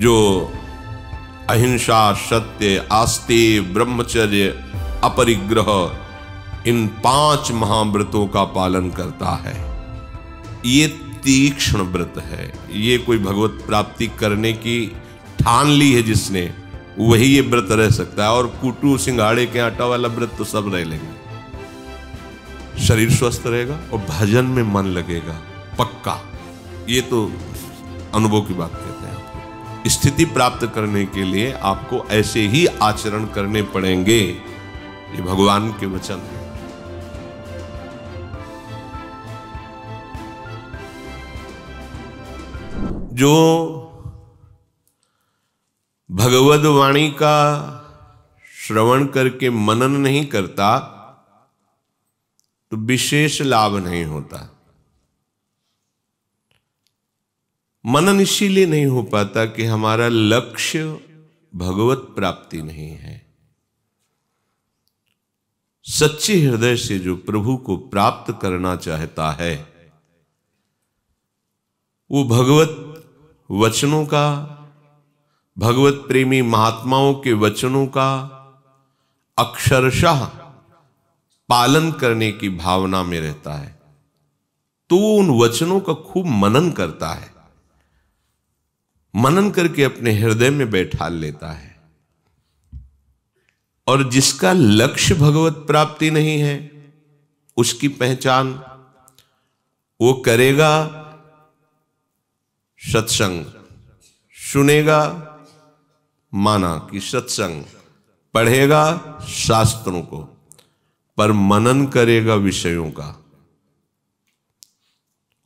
जो अहिंसा सत्य आस्ते ब्रह्मचर्य अपरिग्रह इन पांच महाव्रतों का पालन करता है ये तीक्ष्ण व्रत है ये कोई भगवत प्राप्ति करने की ठान ली है जिसने वही ये व्रत रह सकता है और कुटू सिंघाड़े के आटा वाला व्रत तो सब रह लेंगे शरीर स्वस्थ रहेगा और भजन में मन लगेगा पक्का ये तो अनुभव की बात है स्थिति प्राप्त करने के लिए आपको ऐसे ही आचरण करने पड़ेंगे ये भगवान के वचन है जो भगवद वाणी का श्रवण करके मनन नहीं करता तो विशेष लाभ नहीं होता मनन इसीलिए नहीं हो पाता कि हमारा लक्ष्य भगवत प्राप्ति नहीं है सच्चे हृदय से जो प्रभु को प्राप्त करना चाहता है वो भगवत वचनों का भगवत प्रेमी महात्माओं के वचनों का अक्षरशाह पालन करने की भावना में रहता है तो वो उन वचनों का खूब मनन करता है मनन करके अपने हृदय में बैठा लेता है और जिसका लक्ष्य भगवत प्राप्ति नहीं है उसकी पहचान वो करेगा सत्संग सुनेगा माना कि सत्संग पढ़ेगा शास्त्रों को पर मनन करेगा विषयों का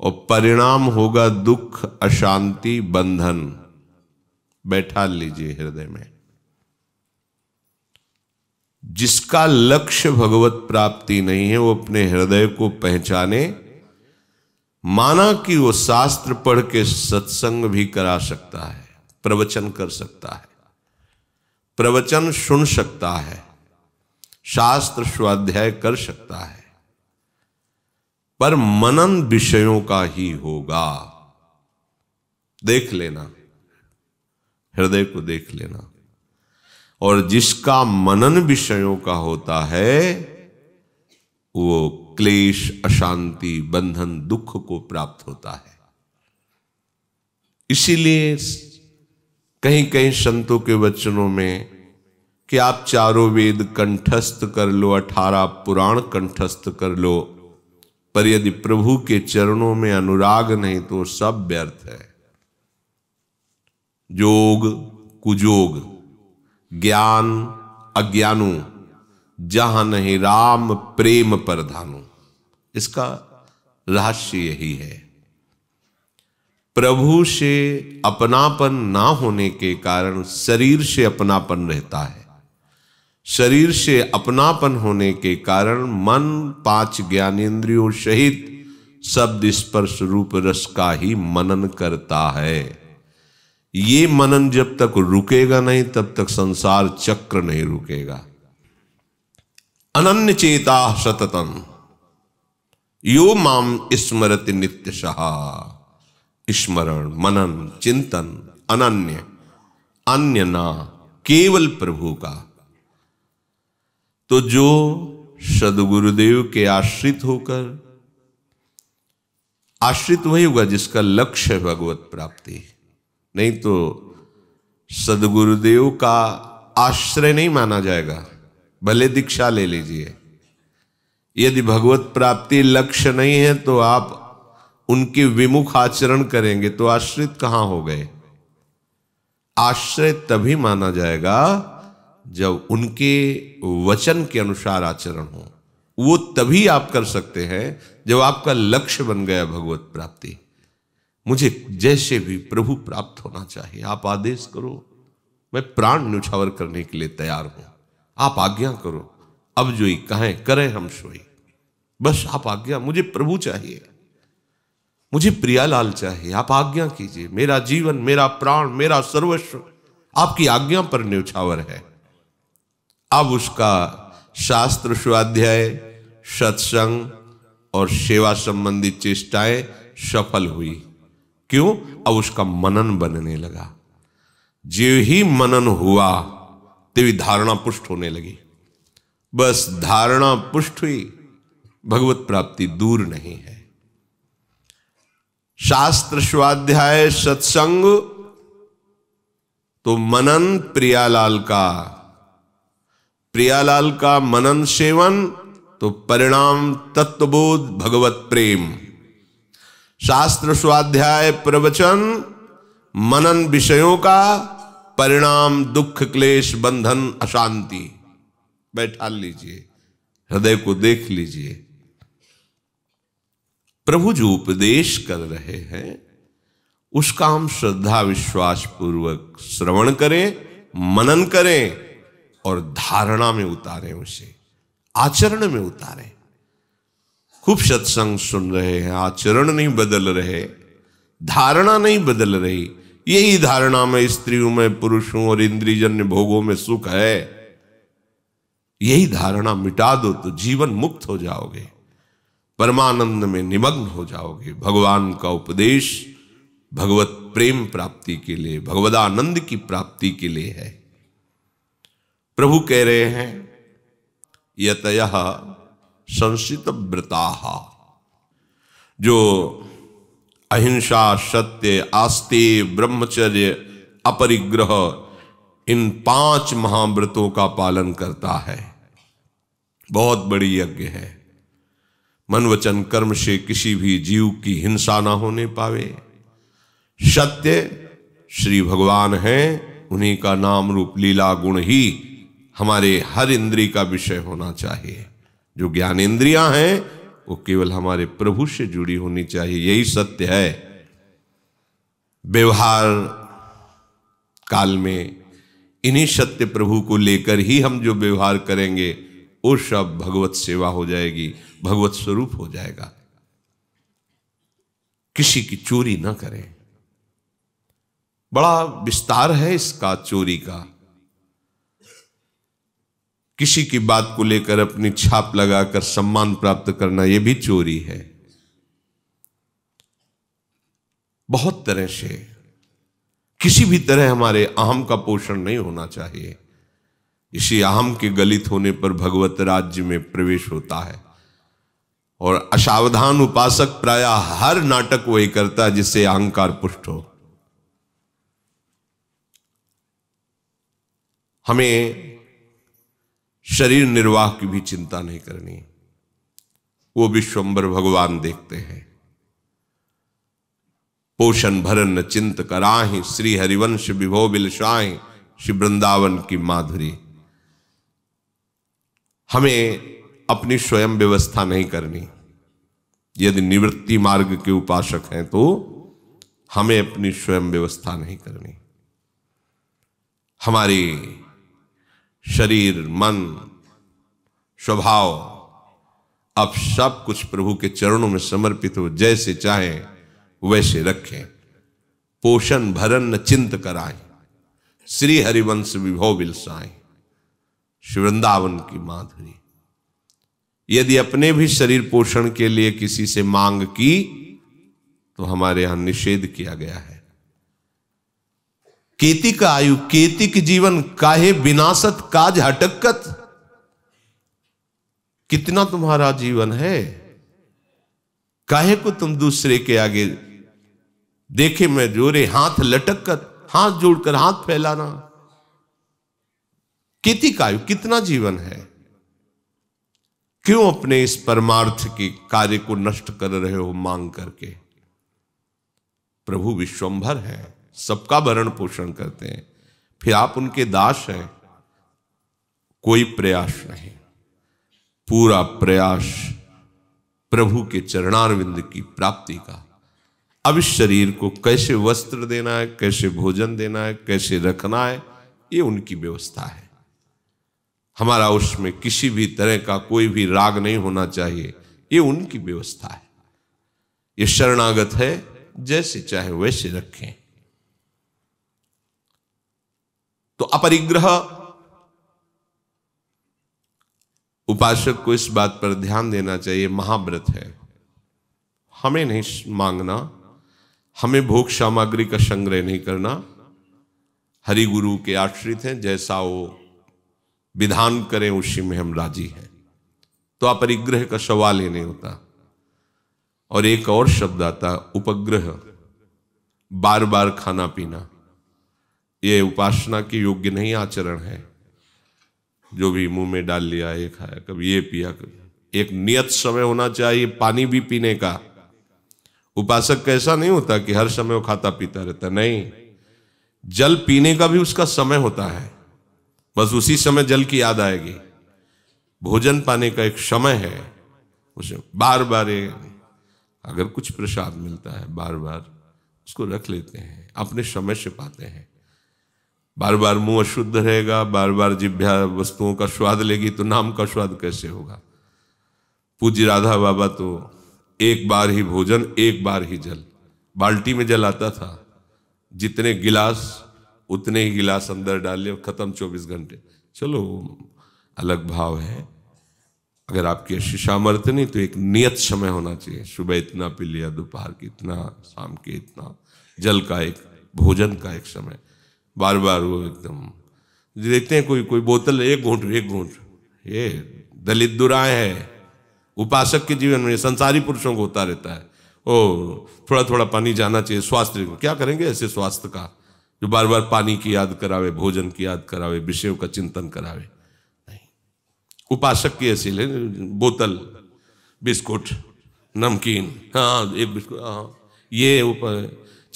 और परिणाम होगा दुख अशांति बंधन बैठा लीजिए हृदय में जिसका लक्ष्य भगवत प्राप्ति नहीं है वो अपने हृदय को पहचाने माना कि वो शास्त्र पढ़ के सत्संग भी करा सकता है प्रवचन कर सकता है प्रवचन सुन सकता है शास्त्र स्वाध्याय कर सकता है पर मनन विषयों का ही होगा देख लेना हृदय को देख लेना और जिसका मनन विषयों का होता है वो क्लेश अशांति बंधन दुख को प्राप्त होता है इसीलिए कहीं कहीं संतों के वचनों में कि आप चारों वेद कंठस्थ कर लो अठारह पुराण कंठस्थ कर लो पर यदि प्रभु के चरणों में अनुराग नहीं तो सब व्यर्थ है जोग कुजोग ज्ञान अज्ञानु जहां नहीं राम प्रेम पर धानु इसका रहस्य यही है प्रभु से अपनापन ना होने के कारण शरीर से अपनापन रहता है शरीर से अपनापन होने के कारण मन पांच ज्ञानेन्द्रियों सहित शब्द स्पर्श रूप रस का ही मनन करता है ये मनन जब तक रुकेगा नहीं तब तक संसार चक्र नहीं रुकेगा अनन्य चेता सततम यो माम स्मृति नित्य स्मरण मनन चिंतन अनन्य अन्य ना केवल प्रभु का तो जो सदगुरुदेव के आश्रित होकर आश्रित वही होगा जिसका लक्ष्य है भगवत प्राप्ति नहीं तो सदगुरुदेव का आश्रय नहीं माना जाएगा भले दीक्षा ले लीजिए यदि भगवत प्राप्ति लक्ष्य नहीं है तो आप उनके विमुख आचरण करेंगे तो आश्रित कहां हो गए आश्रय तभी माना जाएगा जब उनके वचन के अनुसार आचरण हो वो तभी आप कर सकते हैं जब आपका लक्ष्य बन गया भगवत प्राप्ति मुझे जैसे भी प्रभु प्राप्त होना चाहिए आप आदेश करो मैं प्राण न्यौछावर करने के लिए तैयार हूं आप आज्ञा करो अब जोई कहें करें हम सोई बस आप आज्ञा मुझे प्रभु चाहिए मुझे प्रियालाल चाहिए आप आज्ञा कीजिए मेरा जीवन मेरा प्राण मेरा सर्वस्व आपकी आज्ञा पर न्यौछावर है अब उसका शास्त्र स्वाध्याय सत्संग और सेवा संबंधी चेष्टाएं सफल हुई क्यों अब उसका मनन बनने लगा जीव ही मनन हुआ तेवी धारणा पुष्ट होने लगी बस धारणा पुष्ट हुई भगवत प्राप्ति दूर नहीं है शास्त्र स्वाध्याय सत्संग तो मनन प्रियालाल का प्रियालाल का मनन सेवन तो परिणाम तत्वबोध भगवत प्रेम शास्त्र स्वाध्याय प्रवचन मनन विषयों का परिणाम दुख क्लेश बंधन अशांति बैठा लीजिए हृदय को देख लीजिए प्रभु जो उपदेश कर रहे हैं उसका हम श्रद्धा विश्वास पूर्वक श्रवण करें मनन करें और धारणा में उतारे उसे आचरण में उतारें खूब सत्संग सुन रहे हैं आचरण नहीं बदल रहे धारणा नहीं बदल रही यही धारणा में स्त्रियों में पुरुषों और इंद्रिजन्य भोगों में सुख है यही धारणा मिटा दो तो जीवन मुक्त हो जाओगे परमानंद में निमग्न हो जाओगे भगवान का उपदेश भगवत प्रेम प्राप्ति के लिए भगवदानंद की प्राप्ति के लिए है प्रभु कह रहे हैं यतय संसित व्रता जो अहिंसा सत्य आस्ते ब्रह्मचर्य अपरिग्रह इन पांच महाव्रतों का पालन करता है बहुत बड़ी यज्ञ है मन वचन कर्म से किसी भी जीव की हिंसा ना होने पावे सत्य श्री भगवान है उन्हीं का नाम रूप लीला गुण ही हमारे हर इंद्री का विषय होना चाहिए जो ज्ञान इंद्रियां हैं वो केवल हमारे प्रभु से जुड़ी होनी चाहिए यही सत्य है व्यवहार काल में इन्हीं सत्य प्रभु को लेकर ही हम जो व्यवहार करेंगे वो सब भगवत सेवा हो जाएगी भगवत स्वरूप हो जाएगा किसी की चोरी ना करें बड़ा विस्तार है इसका चोरी का किसी की बात को लेकर अपनी छाप लगाकर सम्मान प्राप्त करना यह भी चोरी है बहुत तरह से किसी भी तरह हमारे अहम का पोषण नहीं होना चाहिए इसी अहम के गलित होने पर भगवत राज्य में प्रवेश होता है और असावधान उपासक प्राय हर नाटक वही करता है जिससे अहंकार पुष्ट हो हमें शरीर निर्वाह की भी चिंता नहीं करनी वो विश्वंबर भगवान देखते हैं पोषण भरन चिंत कराही श्री हरिवंश विभो बिलशाही श्री वृंदावन की माधुरी हमें अपनी स्वयं व्यवस्था नहीं करनी यदि निवृत्ति मार्ग के उपासक हैं तो हमें अपनी स्वयं व्यवस्था नहीं करनी हमारी शरीर मन स्वभाव अब सब कुछ प्रभु के चरणों में समर्पित हो जैसे चाहे वैसे रखें पोषण भरन न चिंत कराए श्री हरिवंश विभव बिलसाए शिवृंदावन की माधुरी यदि अपने भी शरीर पोषण के लिए किसी से मांग की तो हमारे यहां निषेध किया गया है केतिक आयु केतिक जीवन काहे विनाशत काज हटकत कितना तुम्हारा जीवन है काहे को तुम दूसरे के आगे देखे मैं जोरे हाथ लटक कर हाथ जोड़कर हाथ फैलाना किति आयु कितना जीवन है क्यों अपने इस परमार्थ के कार्य को नष्ट कर रहे हो मांग करके प्रभु विश्वंभर है सबका भरण पोषण करते हैं फिर आप उनके दास हैं कोई प्रयास नहीं पूरा प्रयास प्रभु के चरणारविंद की प्राप्ति का अब इस शरीर को कैसे वस्त्र देना है कैसे भोजन देना है कैसे रखना है ये उनकी व्यवस्था है हमारा उसमें किसी भी तरह का कोई भी राग नहीं होना चाहिए ये उनकी व्यवस्था है ये शरणागत है जैसे चाहे वैसे रखें तो अपरिग्रह उपासक को इस बात पर ध्यान देना चाहिए महाव्रत है हमें नहीं मांगना हमें भोग सामग्री का संग्रह नहीं करना हरि गुरु के आश्रित हैं जैसा वो विधान करें उसी में हम राजी हैं तो अपरिग्रह का सवाल ही नहीं होता और एक और शब्द आता उपग्रह बार बार खाना पीना ये उपासना के योग्य नहीं आचरण है जो भी मुंह में डाल लिया ये खाया कभी ये पिया कभी एक नियत समय होना चाहिए पानी भी पीने का उपासक कैसा नहीं होता कि हर समय वो खाता पीता रहता नहीं जल पीने का भी उसका समय होता है बस उसी समय जल की याद आएगी भोजन पाने का एक समय है उसे बार बार अगर कुछ प्रसाद मिलता है बार बार उसको रख लेते हैं अपने समय से पाते हैं बार बार मुंह अशुद्ध रहेगा बार बार जिभ्या वस्तुओं का स्वाद लेगी तो नाम का स्वाद कैसे होगा पूज्य राधा बाबा तो एक बार ही भोजन एक बार ही जल बाल्टी में जल आता था जितने गिलास उतने ही गिलास अंदर डाल लिया ख़त्म चौबीस घंटे चलो अलग भाव है अगर आपकी अच्छी सामर्थ्य नहीं तो एक नियत समय होना चाहिए सुबह इतना पी लिया दोपहर की इतना शाम के इतना जल का एक भोजन का एक समय बार बार वो एकदम देखते हैं कोई कोई बोतल एक घूट एक घूट ये दलित दुराए है उपासक के जीवन में संसारी पुरुषों को होता रहता है ओ थोड़ा थोड़ा पानी जाना चाहिए स्वास्थ्य क्या करेंगे ऐसे स्वास्थ्य का जो बार बार पानी की याद करावे भोजन की याद करावे विषयों का चिंतन करावे नहीं उपासक की ऐसी ले बोतल बिस्कुट नमकीन हाँ एक बिस्कुट हाँ ये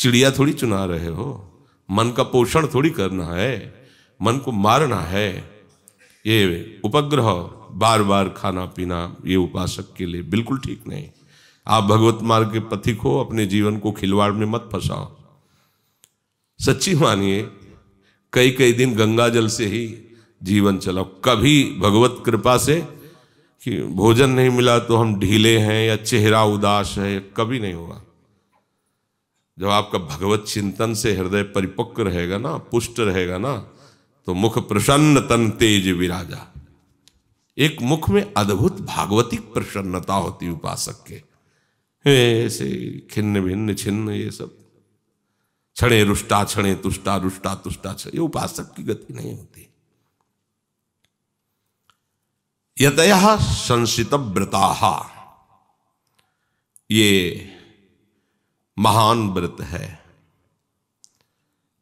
चिड़िया थोड़ी चुना रहे हो मन का पोषण थोड़ी करना है मन को मारना है ये उपग्रह बार बार खाना पीना ये उपासक के लिए बिल्कुल ठीक नहीं आप भगवत मार्ग के पथिक हो अपने जीवन को खिलवाड़ में मत फंसाओ सच्ची मानिए कई कई दिन गंगा जल से ही जीवन चलाओ कभी भगवत कृपा से कि भोजन नहीं मिला तो हम ढीले हैं या चेहरा उदास है कभी नहीं होगा जब आपका भगवत चिंतन से हृदय परिपक्व रहेगा ना पुष्ट रहेगा ना तो मुख प्रसन्न तन तेज विराजा एक मुख में अद्भुत भागवतिक प्रसन्नता होती उपासक के ऐसे खिन्न भिन्न छिन्न ये सब छड़े रुष्टा छड़े तुष्टा रुष्टा तुष्टा ये उपासक की गति नहीं होती यदया संसित व्रता ये महान व्रत है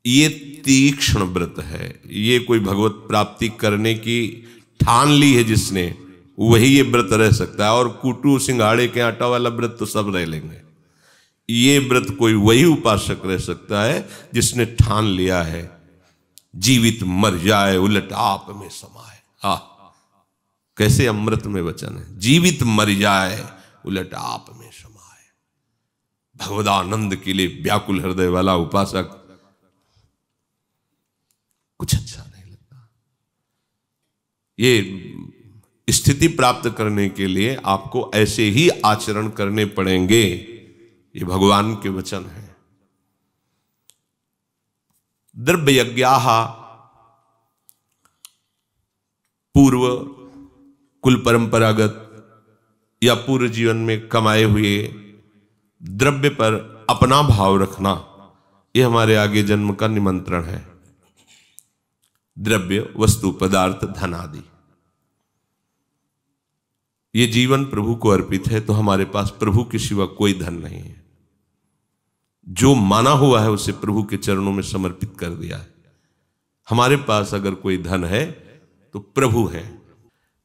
ये तीक्ष्ण व्रत है ये कोई भगवत प्राप्ति करने की ठान ली है जिसने वही ये व्रत रह सकता है और कुटू सिंघाड़े के आटा वाला व्रत तो सब रह लेंगे ये व्रत कोई वही उपासक रह सकता है जिसने ठान लिया है जीवित मर जाए उलट आप में समाए आ हाँ। कैसे अमृत में वचन है जीवित मर जाए उलट आप में समाए भगवदानंद के लिए व्याकुल हृदय वाला उपासक कुछ अच्छा नहीं लगता ये स्थिति प्राप्त करने के लिए आपको ऐसे ही आचरण करने पड़ेंगे ये भगवान के वचन है द्रव्य यज्ञा पूर्व कुल परंपरागत या पूर्व जीवन में कमाए हुए द्रव्य पर अपना भाव रखना यह हमारे आगे जन्म का निमंत्रण है द्रव्य वस्तु पदार्थ धन आदि ये जीवन प्रभु को अर्पित है तो हमारे पास प्रभु के सिवा कोई धन नहीं है जो माना हुआ है उसे प्रभु के चरणों में समर्पित कर दिया है हमारे पास अगर कोई धन है तो प्रभु है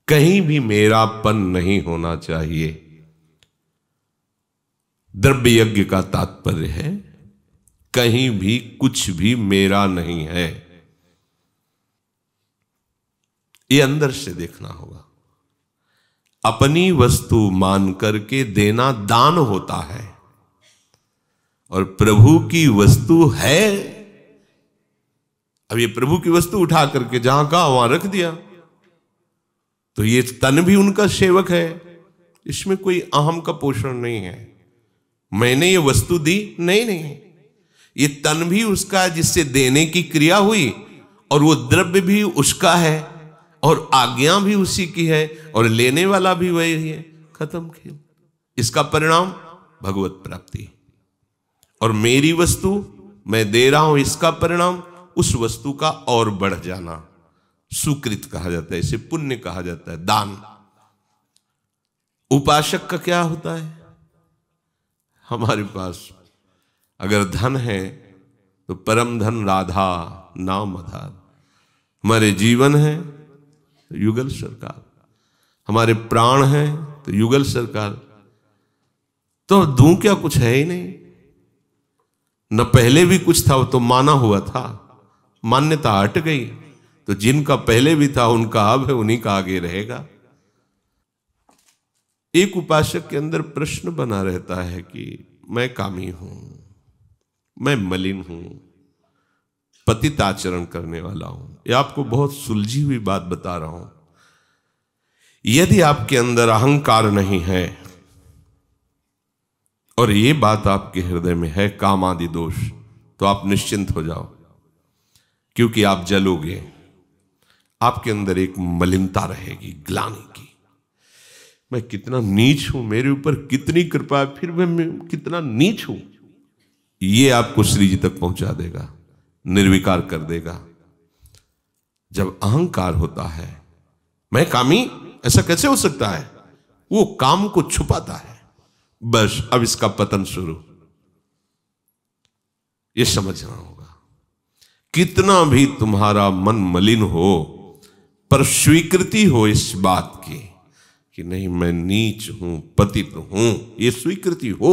कहीं भी मेरापन नहीं होना चाहिए द्रव्य यज्ञ का तात्पर्य है कहीं भी कुछ भी मेरा नहीं है ये अंदर से देखना होगा अपनी वस्तु मान करके देना दान होता है और प्रभु की वस्तु है अब ये प्रभु की वस्तु उठा करके जहां कहा वहां रख दिया तो ये तन भी उनका सेवक है इसमें कोई अहम का पोषण नहीं है मैंने ये वस्तु दी नहीं नहीं ये तन भी उसका जिससे देने की क्रिया हुई और वो द्रव्य भी उसका है और आज्ञा भी उसी की है और लेने वाला भी वही है खत्म खेल इसका परिणाम भगवत प्राप्ति और मेरी वस्तु मैं दे रहा हूं इसका परिणाम उस वस्तु का और बढ़ जाना सुकृत कहा जाता है इसे पुण्य कहा जाता है दान उपासक का क्या होता है हमारे पास अगर धन है तो परम धन राधा नाम आधार हमारे जीवन है तो युगल सरकार हमारे प्राण है तो युगल सरकार तो दू क्या कुछ है ही नहीं न पहले भी कुछ था वो तो माना हुआ था मान्यता हट गई तो जिनका पहले भी था उनका अब है उन्हीं का आगे रहेगा एक उपासक के अंदर प्रश्न बना रहता है कि मैं कामी हूं मैं मलिन हूं पतित आचरण करने वाला हूं ये आपको बहुत सुलझी हुई बात बता रहा हूं यदि आपके अंदर अहंकार नहीं है और ये बात आपके हृदय में है काम आदि दोष तो आप निश्चिंत हो जाओ क्योंकि आप जलोगे आपके अंदर एक मलिनता रहेगी ग्लानी मैं कितना नीच हूं मेरे ऊपर कितनी कृपा है फिर भी मैं कितना नीच हूं ये आपको श्री जी तक पहुंचा देगा निर्विकार कर देगा जब अहंकार होता है मैं कामी ऐसा कैसे हो सकता है वो काम को छुपाता है बस अब इसका पतन शुरू ये समझना होगा कितना भी तुम्हारा मन मलिन हो पर स्वीकृति हो इस बात की कि नहीं मैं नीच हूं पतित हूं ये स्वीकृति हो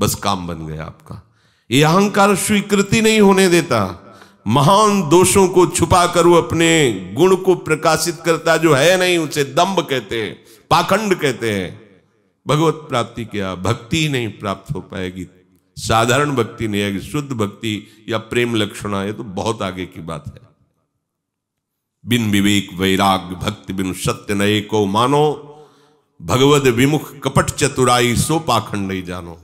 बस काम बन गया आपका ये अहंकार स्वीकृति नहीं होने देता महान दोषों को छुपा कर वो अपने गुण को प्रकाशित करता जो है नहीं उसे दम्ब कहते हैं पाखंड कहते हैं भगवत प्राप्ति क्या भक्ति ही नहीं प्राप्त हो पाएगी साधारण भक्ति नहीं आएगी शुद्ध भक्ति या प्रेम लक्षणा ये तो बहुत आगे की बात है बिन विवेक वैराग भक्ति बिन सत्य नये को मानो भगवत विमुख कपट चतुराई सो पाखंड नहीं जानो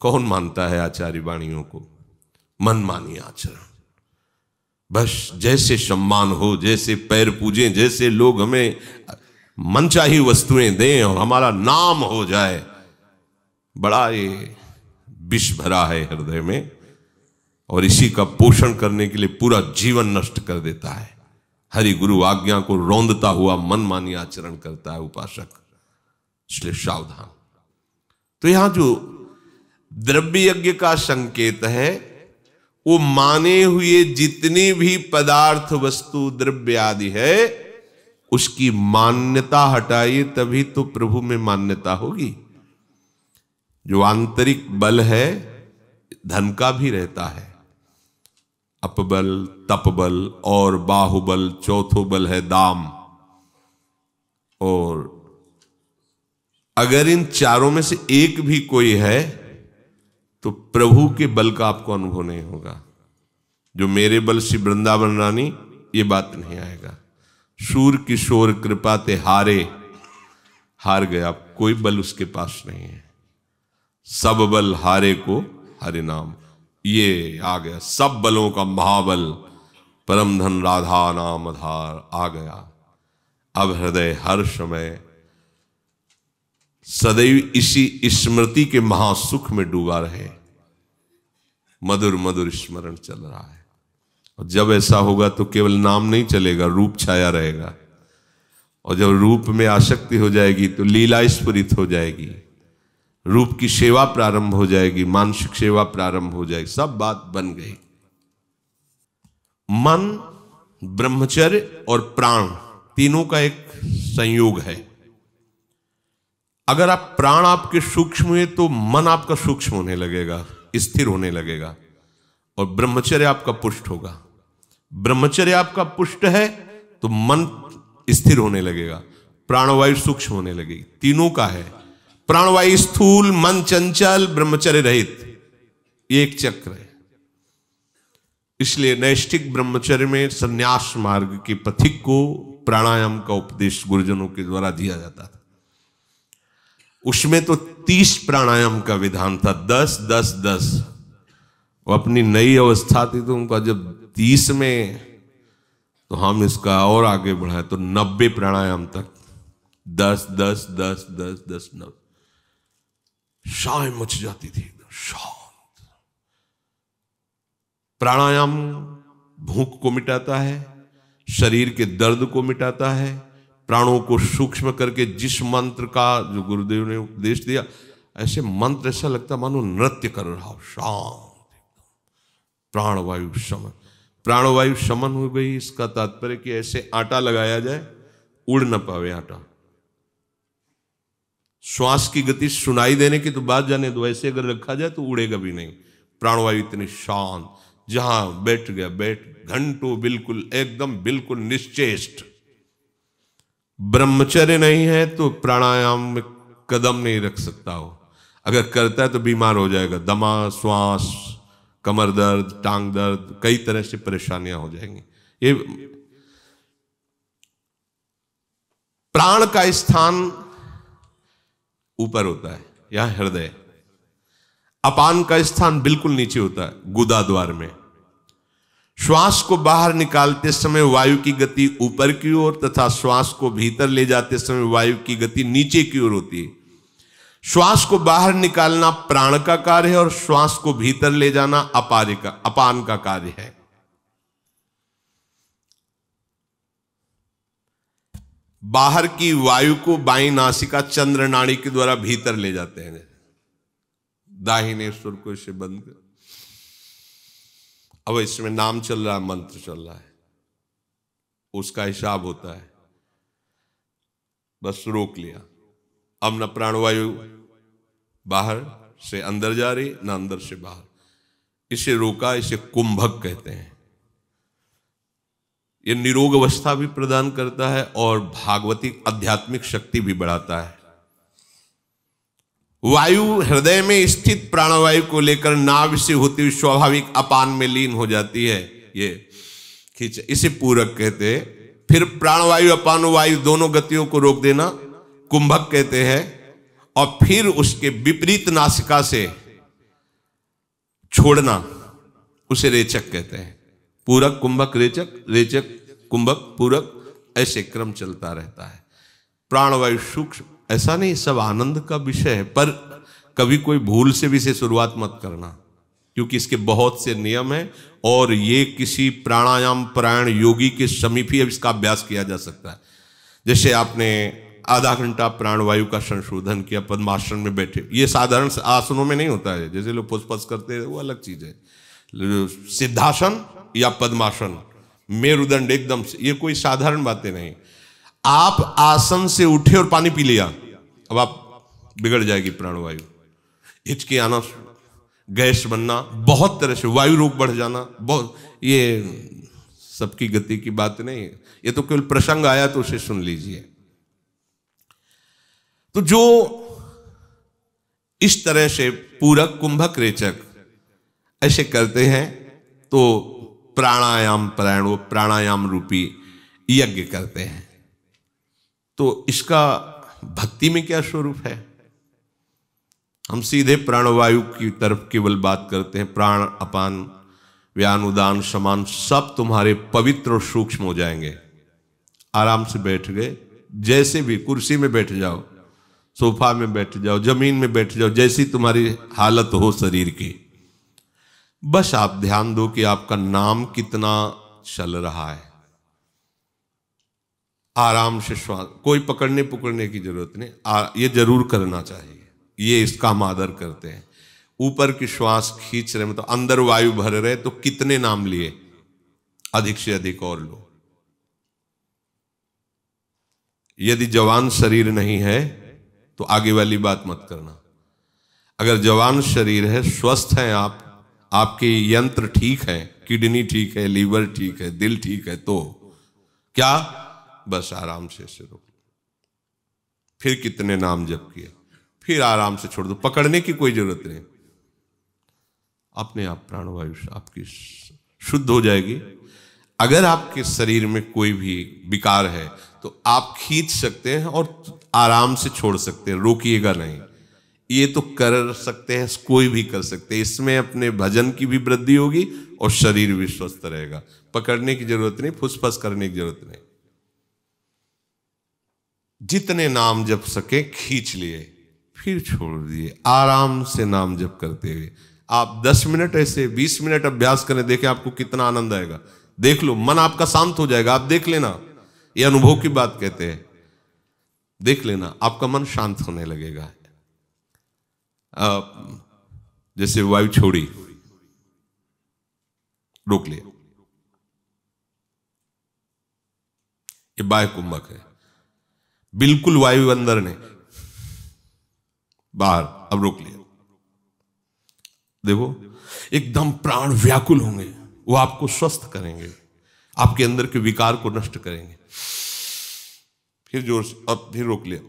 कौन मानता है आचार्य वाणियों को मनमानी आचरण बस जैसे सम्मान हो जैसे पैर पूजे जैसे लोग हमें मनचाही वस्तुएं दें और हमारा नाम हो जाए बड़ा ये विष भरा है हृदय में और इसी का पोषण करने के लिए पूरा जीवन नष्ट कर देता है हरि गुरु आज्ञा को रौंदता हुआ मनमानी आचरण करता है उपासक इसलिए सावधान तो यहां जो द्रव्य यज्ञ का संकेत है वो माने हुए जितनी भी पदार्थ वस्तु द्रव्य आदि है उसकी मान्यता हटाइए तभी तो प्रभु में मान्यता होगी जो आंतरिक बल है धन का भी रहता है अपबल तपबल और बाहुबल चौथो बल है दाम और अगर इन चारों में से एक भी कोई है तो प्रभु के बल का आपको अनुभव नहीं होगा जो मेरे बल से वृंदावन रानी ये बात नहीं आएगा सूर किशोर कृपा ते हारे हार गया कोई बल उसके पास नहीं है सब बल हारे को हरे नाम ये आ गया सब बलों का महाबल परम धन राधा नाम आधार आ गया अब हृदय हर्ष में सदैव इसी स्मृति के महासुख में डूबा रहे मधुर मधुर स्मरण चल रहा है और जब ऐसा होगा तो केवल नाम नहीं चलेगा रूप छाया रहेगा और जब रूप में आसक्ति हो जाएगी तो लीला स्फुरित हो जाएगी रूप की सेवा प्रारंभ हो जाएगी मानसिक सेवा प्रारंभ हो जाएगी सब बात बन गई मन ब्रह्मचर्य और प्राण तीनों का एक संयोग है अगर आप प्राण आपके सूक्ष्म हुए तो मन आपका सूक्ष्म होने लगेगा स्थिर होने लगेगा और ब्रह्मचर्य आपका पुष्ट होगा ब्रह्मचर्य आपका पुष्ट है तो मन स्थिर होने लगेगा प्राणवायु सूक्ष्म होने लगेगी तीनों का है प्राणवायु स्थूल मन चंचल ब्रह्मचर्य रहित ये एक चक्र है इसलिए नैष्टिक ब्रह्मचर्य में संन्यास मार्ग के पथिक को प्राणायाम का उपदेश गुरुजनों के द्वारा दिया जाता था उसमें तो तीस प्राणायाम का विधान था दस दस दस वो अपनी नई अवस्था थी तो उनका जब तीस में तो हम इसका और आगे बढ़ाए तो नब्बे प्राणायाम तक दस दस दस दस दस नब्बे शाय मच जाती थी एकदम शांत प्राणायाम भूख को मिटाता है शरीर के दर्द को मिटाता है प्राणों को सूक्ष्म करके जिस मंत्र का जो गुरुदेव ने उपदेश दिया ऐसे मंत्र ऐसा लगता मानो नृत्य कर रहा हो शांत प्राणवायु शमन प्राणवायु शमन हो गई इसका तात्पर्य कि ऐसे आटा लगाया जाए उड़ न पावे आटा श्वास की गति सुनाई देने की तो बात जाने दो ऐसे अगर रखा जाए तो उड़ेगा भी नहीं प्राणवायु इतनी शांत जहां बैठ गया बैठ घंटों बिल्कुल एकदम बिल्कुल निश्चेष्ट ब्रह्मचर्य नहीं है तो प्राणायाम में कदम नहीं रख सकता हो अगर करता है तो बीमार हो जाएगा दमा श्वास कमर दर्द टांग दर्द कई तरह से परेशानियां हो जाएंगी ये प्राण का स्थान ऊपर होता है या हृदय अपान का स्थान बिल्कुल नीचे होता है गुदा द्वार में श्वास को बाहर निकालते समय वायु की गति ऊपर की ओर तथा श्वास को भीतर ले जाते समय वायु की गति नीचे की ओर होती है श्वास को बाहर निकालना प्राण का कार्य है और श्वास को भीतर ले जाना अपार्य का अपान का कार्य है बाहर की वायु को बाई नासिका चंद्र नाड़ी के द्वारा भीतर ले जाते हैं दाहिने स्वर को इसे बंद कर अब इसमें नाम चल रहा है मंत्र चल रहा है उसका हिसाब होता है बस रोक लिया अब न प्राणवायु बाहर से अंदर जा रही न अंदर से बाहर इसे रोका इसे कुंभक कहते हैं ये निरोग अवस्था भी प्रदान करता है और भागवती आध्यात्मिक शक्ति भी बढ़ाता है वायु हृदय में स्थित प्राणवायु को लेकर नाव से होती हुई स्वाभाविक अपान में लीन हो जाती है ये खींच इसे पूरक कहते हैं फिर प्राणवायु अपान वायु दोनों गतियों को रोक देना कुंभक कहते हैं और फिर उसके विपरीत नासिका से छोड़ना उसे रेचक कहते हैं पूरक कुंभक रेचक रेचक कुंभक पूरक ऐसे क्रम चलता रहता है प्राणवायु सूक्ष्म ऐसा नहीं सब आनंद का विषय है पर कभी कोई भूल से भी इसे शुरुआत मत करना क्योंकि इसके बहुत से नियम हैं और ये किसी प्राणायाम प्राण योगी के समीप ही इसका अभ्यास किया जा सकता है जैसे आपने आधा घंटा प्राणवायु का संशोधन किया पद्माश्रम में बैठे ये साधारण आसनों में नहीं होता है जैसे लोग पुष्पस करते हैं वो अलग चीज़ है सिद्धासन या पद्मासन मेरुदंड एकदम से ये कोई साधारण बातें नहीं आप आसन से उठे और पानी पी लिया अब आप बिगड़ जाएगी प्राणवायु हिचके आना गैस बनना बहुत तरह से वायु रोग बढ़ जाना बहुत ये सबकी गति की बात नहीं ये तो केवल प्रसंग आया तो उसे सुन लीजिए तो जो इस तरह से पूरक कुंभक रेचक ऐसे करते हैं तो प्राणायाम परायण वो प्राणायाम रूपी यज्ञ करते हैं तो इसका भक्ति में क्या स्वरूप है हम सीधे प्राणवायु की तरफ केवल बात करते हैं प्राण अपान व्यान उदान समान सब तुम्हारे पवित्र और सूक्ष्म हो जाएंगे आराम से बैठ गए जैसे भी कुर्सी में बैठ जाओ सोफा में बैठ जाओ जमीन में बैठ जाओ जैसी तुम्हारी हालत हो शरीर की बस आप ध्यान दो कि आपका नाम कितना चल रहा है आराम से श्वास कोई पकड़ने पकड़ने की जरूरत नहीं आ, ये जरूर करना चाहिए ये इसका हम आदर करते हैं ऊपर की श्वास खींच रहे मतलब तो अंदर वायु भर रहे तो कितने नाम लिए अधिक से अधिक और लो यदि जवान शरीर नहीं है तो आगे वाली बात मत करना अगर जवान शरीर है स्वस्थ हैं आप आपके यंत्र ठीक है किडनी ठीक है लीवर ठीक है दिल ठीक है तो क्या बस आराम से इसे रोक फिर कितने नाम जप किए फिर आराम से छोड़ दो पकड़ने की कोई जरूरत नहीं अपने आप प्राणवायु आपकी शुद्ध हो जाएगी अगर आपके शरीर में कोई भी विकार है तो आप खींच सकते हैं और आराम से छोड़ सकते हैं रोकिएगा नहीं ये तो कर सकते हैं कोई भी कर सकते हैं इसमें अपने भजन की भी वृद्धि होगी और शरीर भी स्वस्थ रहेगा पकड़ने की जरूरत नहीं फुसफस करने की जरूरत नहीं जितने नाम जप सके खींच लिए फिर छोड़ दिए आराम से नाम जप करते हुए आप 10 मिनट ऐसे 20 मिनट अभ्यास करें देखें आपको कितना आनंद आएगा देख लो मन आपका शांत हो जाएगा आप देख लेना ये अनुभव की बात कहते हैं देख लेना आपका मन शांत होने लगेगा जैसे वायु छोड़ी रोक लिया ये बाह्य कुंभक है बिल्कुल वायु अंदर ने बाहर अब रोक लिया देखो एकदम प्राण व्याकुल होंगे वो आपको स्वस्थ करेंगे आपके अंदर के विकार को नष्ट करेंगे फिर जोर से अब फिर रोक लिया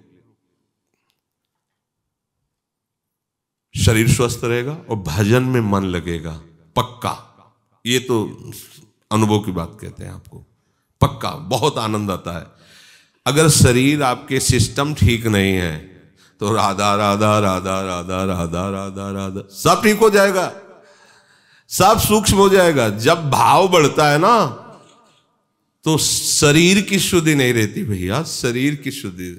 शरीर स्वस्थ रहेगा और भजन में मन लगेगा पक्का ये तो अनुभव की बात कहते हैं आपको पक्का बहुत आनंद आता है अगर शरीर आपके सिस्टम ठीक नहीं है तो राधा राधा राधा राधा राधा राधा राधा सब ठीक हो जाएगा सब सूक्ष्म हो जाएगा जब भाव बढ़ता है ना तो शरीर की शुद्धि नहीं रहती भैया शरीर की शुद्धि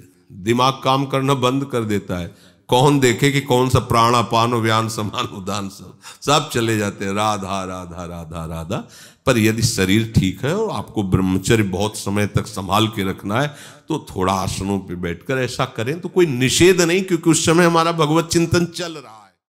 दिमाग काम करना बंद कर देता है कौन देखे कि कौन सा प्राण अपान व्यान समान उदान सब सब चले जाते हैं राधा राधा राधा राधा पर यदि शरीर ठीक है और आपको ब्रह्मचर्य बहुत समय तक संभाल के रखना है तो थोड़ा आसनों पे बैठकर ऐसा करें तो कोई निषेध नहीं क्योंकि उस समय हमारा भगवत चिंतन चल रहा